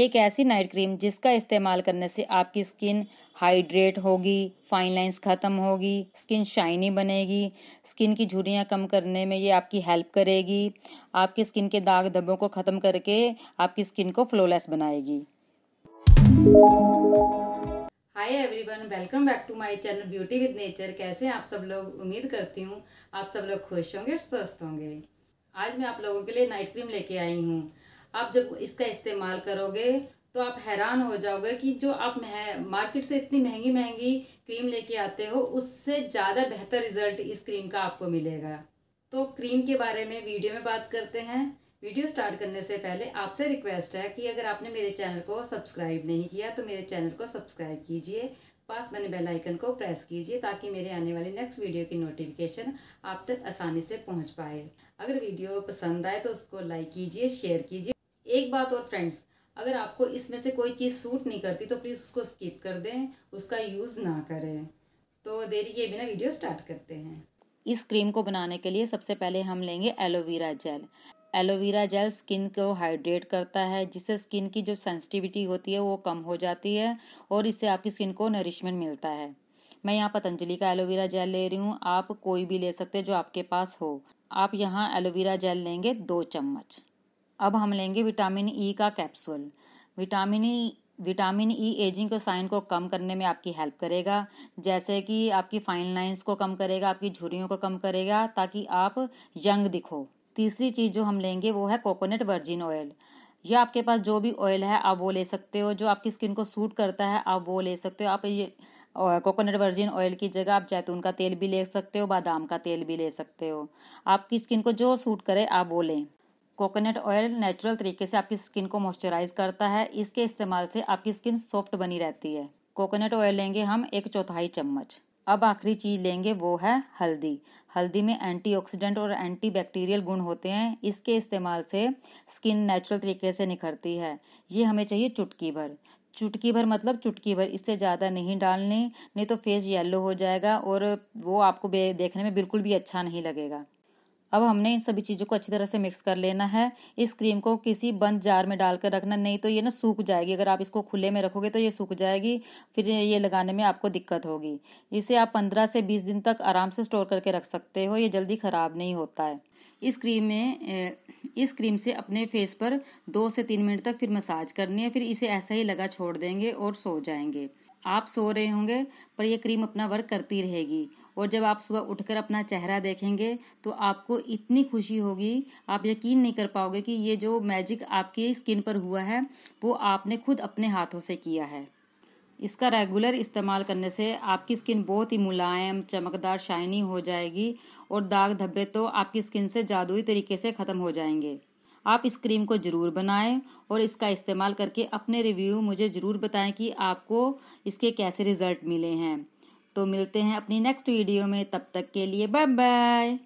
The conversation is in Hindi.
एक ऐसी नाइट क्रीम जिसका इस्तेमाल करने से आपकी स्किन हाइड्रेट होगी फाइन लाइंस ख़त्म होगी स्किन शाइनी बनेगी स्किन की झुरियाँ कम करने में ये आपकी हेल्प करेगी आपकी स्किन के दाग धब्बों को ख़त्म करके आपकी स्किन को फ्लोलेस बनाएगी hi everyone welcome back to my channel beauty with nature कैसे आप सब लोग उम्मीद करती हूँ आप सब लोग खुश होंगे स्वस्थ होंगे आज मैं आप लोगों के लिए नाइट क्रीम लेके आई हूँ आप जब इसका इस्तेमाल करोगे तो आप हैरान हो जाओगे कि जो आप मार्केट से इतनी महंगी महंगी क्रीम लेके आते हो उससे ज़्यादा बेहतर रिजल्ट इस क्रीम का आपको मिलेगा तो क्रीम के बारे में वीडियो में बात करते हैं वीडियो स्टार्ट करने से पहले आपसे रिक्वेस्ट है कि अगर आपने मेरे चैनल को सब्सक्राइब नहीं किया तो मेरे चैनल को सब्सक्राइब कीजिए पास बने बेल आइकन को प्रेस कीजिए ताकि मेरे आने वाली नेक्स्ट वीडियो की नोटिफिकेशन आप तक आसानी से पहुंच पाए अगर वीडियो पसंद आए तो उसको लाइक कीजिए शेयर कीजिए एक बात और फ्रेंड्स अगर आपको इसमें से कोई चीज़ सूट नहीं करती तो प्लीज़ उसको स्किप कर दें उसका यूज़ ना करें तो देरी के बिना वीडियो स्टार्ट करते हैं इस क्रीम को बनाने के लिए सबसे पहले हम लेंगे aloe vera gel aloe vera gel skin को हाइड्रेट करता है जिससे स्किन की जो सेंसिटिविटी होती है वो कम हो जाती है और इससे आपकी स्किन को नरिशमेंट मिलता है मैं यहाँ पतंजलि का एलोवेरा जेल ले रही हूँ आप कोई भी ले सकते हैं जो आपके पास हो आप यहाँ एलोवेरा जेल लेंगे दो चम्मच अब हम लेंगे विटामिन ई e का capsule vitamin E e, vitamin E e ageing के साइन को कम करने में आपकी हेल्प करेगा जैसे कि आपकी फाइन लाइंस को कम करेगा आपकी झुरियों को कम करेगा ताकि आप यंग दिखो तीसरी चीज़ जो हम लेंगे वो है कोकोनट वर्जिन ऑयल या आपके पास जो भी ऑयल है आप वो ले सकते हो जो आपकी स्किन को सूट करता है आप वो ले सकते हो आप ये कोकोनट वर्जिन ऑयल की जगह आप जैतून का तेल भी ले सकते हो बादाम का तेल भी ले सकते हो आपकी स्किन को जो सूट करे आप वो लें कोकोनट ऑयल नेचुरल तरीके से आपकी स्किन को मॉइस्चराइज करता है इसके इस्तेमाल से आपकी स्किन सॉफ्ट बनी रहती है कोकोनट ऑयल लेंगे हम एक चौथाई चम्मच अब आखिरी चीज़ लेंगे वो है हल्दी हल्दी में एंटीऑक्सीडेंट और एंटी बैक्टीरियल गुण होते हैं इसके इस्तेमाल से स्किन नेचुरल तरीके से निखरती है ये हमें चाहिए चुटकी भर चुटकी भर मतलब चुटकी भर इससे ज़्यादा नहीं डालनी नहीं तो फेस येलो हो जाएगा और वो आपको देखने में बिल्कुल भी अच्छा नहीं लगेगा अब हमने इन सभी चीज़ों को अच्छी तरह से मिक्स कर लेना है इस क्रीम को किसी बंद जार में डालकर रखना नहीं तो ये ना सूख जाएगी अगर आप इसको खुले में रखोगे तो ये सूख जाएगी फिर ये लगाने में आपको दिक्कत होगी इसे आप पंद्रह से बीस दिन तक आराम से स्टोर करके रख सकते हो ये जल्दी ख़राब नहीं होता है इस क्रीम में इस क्रीम से अपने फेस पर दो से तीन मिनट तक फिर मसाज करनी है फिर इसे ऐसा ही लगा छोड़ देंगे और सो जाएंगे आप सो रहे होंगे पर यह क्रीम अपना वर्क करती रहेगी और जब आप सुबह उठकर अपना चेहरा देखेंगे तो आपको इतनी खुशी होगी आप यकीन नहीं कर पाओगे कि ये जो मैजिक आपकी स्किन पर हुआ है वो आपने खुद अपने हाथों से किया है इसका रेगुलर इस्तेमाल करने से आपकी स्किन बहुत ही मुलायम चमकदार शाइनी हो जाएगी और दाग धब्बे तो आपकी स्किन से जादुई तरीके से ख़त्म हो जाएंगे आप इस क्रीम को ज़रूर बनाएं और इसका इस्तेमाल करके अपने रिव्यू मुझे ज़रूर बताएं कि आपको इसके कैसे रिज़ल्ट मिले हैं तो मिलते हैं अपनी नेक्स्ट वीडियो में तब तक के लिए बाय बाय